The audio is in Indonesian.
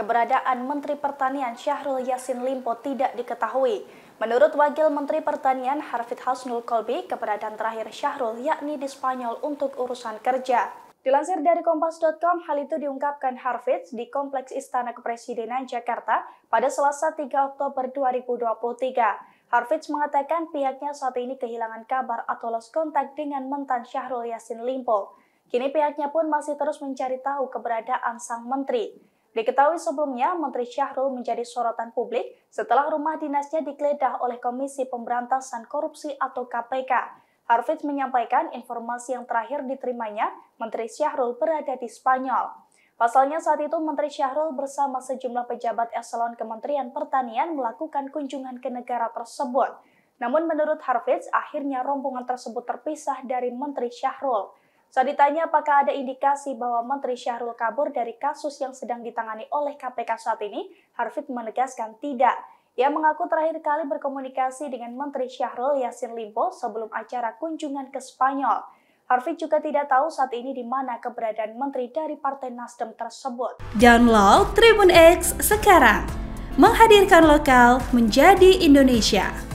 keberadaan Menteri Pertanian Syahrul Yassin Limpo tidak diketahui. Menurut Wakil Menteri Pertanian Harfit Hasnul Kolbi, keberadaan terakhir Syahrul yakni di Spanyol untuk urusan kerja. Dilansir dari Kompas.com, hal itu diungkapkan Harfit di Kompleks Istana Kepresidenan Jakarta pada Selasa 3 Oktober 2023. Harvitz mengatakan pihaknya saat ini kehilangan kabar atau lost kontak dengan Mentan Syahrul Yassin Limpo. Kini pihaknya pun masih terus mencari tahu keberadaan sang menteri. Diketahui sebelumnya, Menteri Syahrul menjadi sorotan publik setelah rumah dinasnya digeledah oleh Komisi Pemberantasan Korupsi atau KPK. Harvitz menyampaikan informasi yang terakhir diterimanya, Menteri Syahrul berada di Spanyol. Pasalnya saat itu Menteri Syahrul bersama sejumlah pejabat eselon Kementerian Pertanian melakukan kunjungan ke negara tersebut. Namun menurut Harvitz, akhirnya rombongan tersebut terpisah dari Menteri Syahrul. Saat ditanya apakah ada indikasi bahwa Menteri Syahrul kabur dari kasus yang sedang ditangani oleh KPK saat ini, Harfit menegaskan tidak. Ia mengaku terakhir kali berkomunikasi dengan Menteri Syahrul Yassin Limpo sebelum acara kunjungan ke Spanyol. Harfit juga tidak tahu saat ini di mana keberadaan menteri dari Partai Nasdem tersebut. Download Tribun X sekarang, menghadirkan lokal menjadi Indonesia.